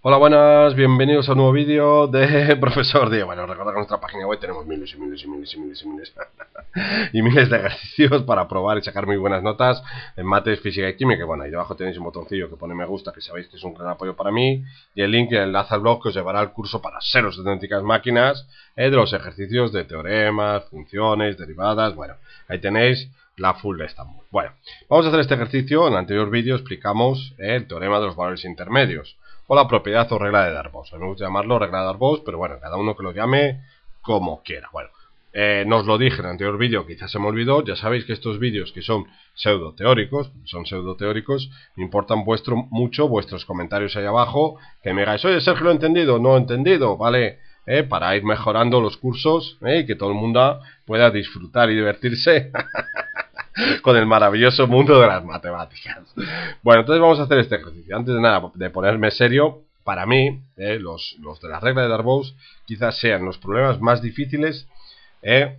Hola, buenas, bienvenidos a un nuevo vídeo de Profesor Diego. Bueno, recordad que en nuestra página web tenemos miles y miles y miles y miles y miles y miles de ejercicios para probar y sacar muy buenas notas en mates, física y química. Bueno, ahí abajo tenéis un botoncillo que pone me gusta, que sabéis que es un gran apoyo para mí, y el link el enlace al blog que os llevará al curso para seros auténticas máquinas eh, de los ejercicios de teoremas, funciones, derivadas. Bueno, ahí tenéis la full de Estambul. Bueno, vamos a hacer este ejercicio. En el anterior vídeo explicamos eh, el teorema de los valores intermedios o la propiedad o regla de Darboux. Me gusta llamarlo regla de Darboux, pero bueno, cada uno que lo llame como quiera. Bueno, eh, no os lo dije en el anterior vídeo, quizás se me olvidó. Ya sabéis que estos vídeos que son pseudo teóricos, son pseudo teóricos, me importan vuestro, mucho vuestros comentarios ahí abajo. Que me digáis, oye Sergio, lo he entendido, no he entendido, ¿vale? Eh, para ir mejorando los cursos eh, y que todo el mundo pueda disfrutar y divertirse. con el maravilloso mundo de las matemáticas. Bueno, entonces vamos a hacer este ejercicio. Antes de nada, de ponerme serio, para mí, eh, los, los, de la regla de Darboux quizás sean los problemas más difíciles eh,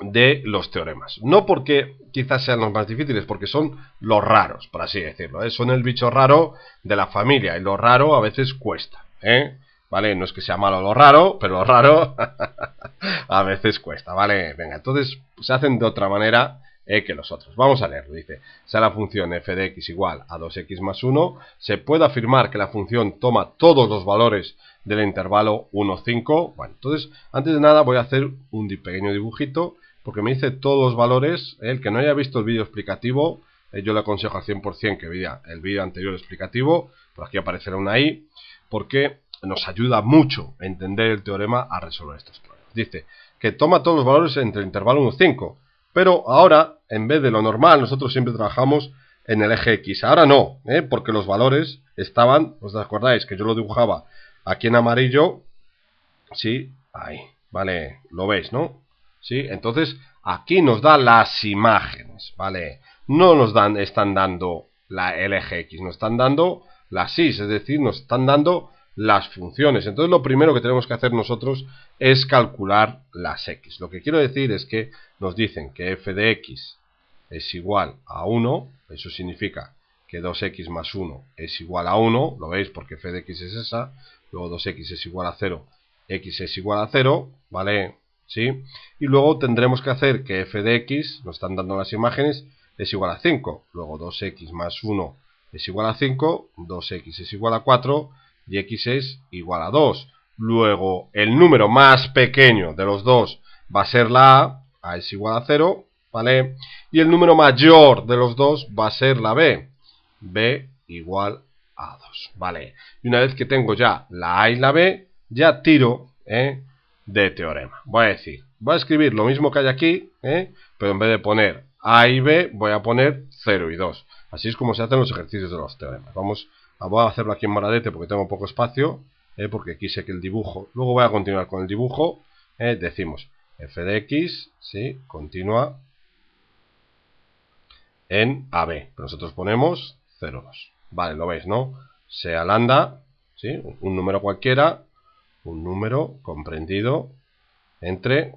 de los teoremas. No porque quizás sean los más difíciles, porque son los raros, por así decirlo. Eh. Son el bicho raro de la familia y lo raro a veces cuesta. ¿eh? ¿Vale? No es que sea malo lo raro, pero lo raro a veces cuesta, ¿vale? Venga, entonces se hacen de otra manera eh, que los otros. Vamos a leerlo. Dice, sea la función f de x igual a 2x más 1, se puede afirmar que la función toma todos los valores del intervalo 1, 5. Bueno, entonces, antes de nada voy a hacer un pequeño dibujito, porque me dice todos los valores. el que no haya visto el vídeo explicativo, eh, yo le aconsejo al 100% que vea el vídeo anterior explicativo. Por aquí aparecerá una i, porque nos ayuda mucho a entender el teorema a resolver estos problemas. Dice que toma todos los valores entre el intervalo 1, 5 pero ahora, en vez de lo normal, nosotros siempre trabajamos en el eje X. Ahora no, ¿eh? porque los valores estaban, ¿os acordáis que yo lo dibujaba aquí en amarillo? Sí, ahí, vale, lo veis, ¿no? Sí, entonces aquí nos da las imágenes, ¿vale? No nos dan, están dando la X. nos están dando las IS, es decir, nos están dando las funciones. Entonces lo primero que tenemos que hacer nosotros es calcular las x. Lo que quiero decir es que nos dicen que f de x es igual a 1, eso significa que 2x más 1 es igual a 1, lo veis porque f de x es esa, luego 2x es igual a 0, x es igual a 0, ¿vale? ¿Sí? Y luego tendremos que hacer que f de x, nos están dando las imágenes, es igual a 5, luego 2x más 1 es igual a 5, 2x es igual a 4, y x es igual a 2. Luego, el número más pequeño de los dos va a ser la a, a es igual a 0, ¿vale? Y el número mayor de los dos va a ser la b, b igual a 2, ¿vale? Y una vez que tengo ya la a y la b, ya tiro ¿eh? de teorema. Voy a decir, voy a escribir lo mismo que hay aquí, ¿eh? pero en vez de poner a y b, voy a poner 0 y 2. Así es como se hacen los ejercicios de los teoremas. Vamos Ah, voy a hacerlo aquí en Maradete porque tengo poco espacio, eh, porque quise que el dibujo... Luego voy a continuar con el dibujo. Eh, decimos f de x, sí, continua en AB. nosotros ponemos 0,2. Vale, lo veis, ¿no? Sea lambda, ¿sí? un número cualquiera, un número comprendido entre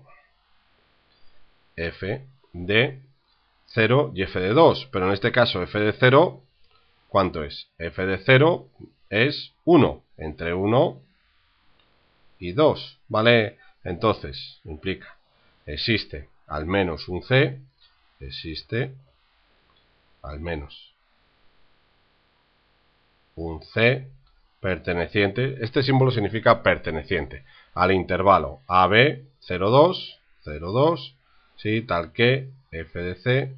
f de 0 y f de 2. Pero en este caso f de 0 ¿Cuánto es? f de 0 es 1, entre 1 y 2, ¿vale? Entonces, implica, existe al menos un C, existe al menos un C perteneciente, este símbolo significa perteneciente, al intervalo AB 02, 02, ¿sí? tal que f de C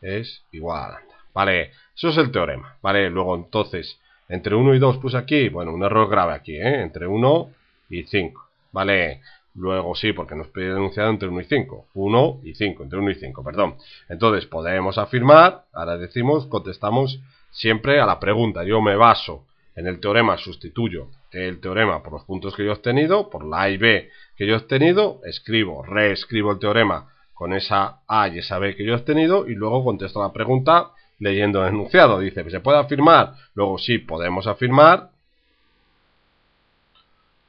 es igual a Vale, eso es el teorema, ¿vale? Luego entonces, entre 1 y 2 puse aquí, bueno, un error grave aquí, ¿eh? Entre 1 y 5, ¿vale? Luego sí, porque nos pide denunciado entre 1 y 5. 1 y 5, entre 1 y 5, perdón. Entonces podemos afirmar, ahora decimos, contestamos siempre a la pregunta. Yo me baso en el teorema, sustituyo el teorema por los puntos que yo he obtenido, por la A y B que yo he obtenido, escribo, reescribo el teorema con esa A y esa B que yo he obtenido y luego contesto la pregunta leyendo el enunciado. Dice, que pues se puede afirmar. Luego sí, podemos afirmar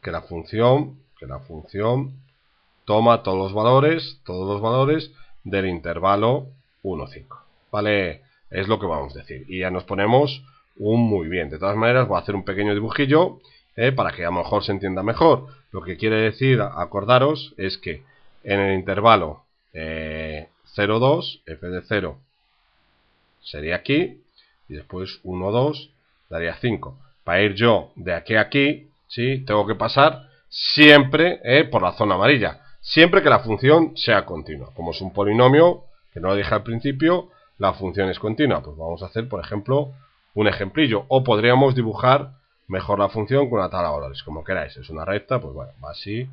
que la función, que la función toma todos los valores, todos los valores del intervalo 1, 5. ¿Vale? Es lo que vamos a decir. Y ya nos ponemos un muy bien. De todas maneras, voy a hacer un pequeño dibujillo ¿eh? para que a lo mejor se entienda mejor. Lo que quiere decir, acordaros, es que en el intervalo eh, 0, 2, f de 0 sería aquí, y después 1, 2, daría 5. Para ir yo de aquí a aquí, ¿sí? tengo que pasar siempre eh, por la zona amarilla, siempre que la función sea continua. Como es un polinomio, que no lo dije al principio, la función es continua. Pues vamos a hacer, por ejemplo, un ejemplillo, o podríamos dibujar mejor la función con una tabla de valores, como queráis. Es una recta, pues bueno, va así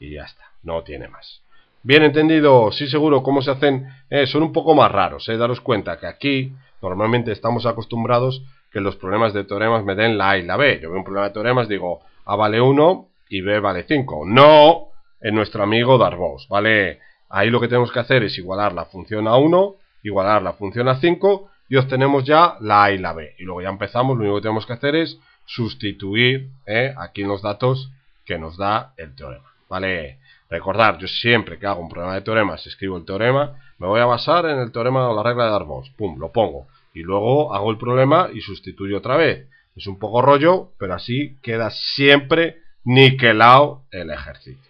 y ya está, no tiene más. Bien entendido, sí seguro cómo se hacen, eh, son un poco más raros, eh, daros cuenta que aquí normalmente estamos acostumbrados que los problemas de teoremas me den la A y la B. Yo veo un problema de teoremas, digo A vale 1 y B vale 5. No, en nuestro amigo DarVos, ¿vale? Ahí lo que tenemos que hacer es igualar la función a 1, igualar la función a 5 y obtenemos ya la A y la B. Y luego ya empezamos, lo único que tenemos que hacer es sustituir eh, aquí los datos que nos da el teorema, ¿vale? Recordar, yo siempre que hago un problema de teoremas, escribo el teorema, me voy a basar en el teorema o la regla de Darbus, Pum, lo pongo. Y luego hago el problema y sustituyo otra vez. Es un poco rollo, pero así queda siempre niquelado el ejercicio.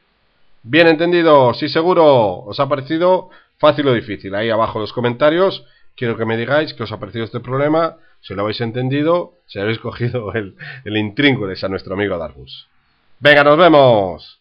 Bien entendido, sí seguro, os ha parecido fácil o difícil. Ahí abajo en los comentarios quiero que me digáis qué os ha parecido este problema, si lo habéis entendido, si habéis cogido el, el a nuestro amigo Darbus. Venga, nos vemos.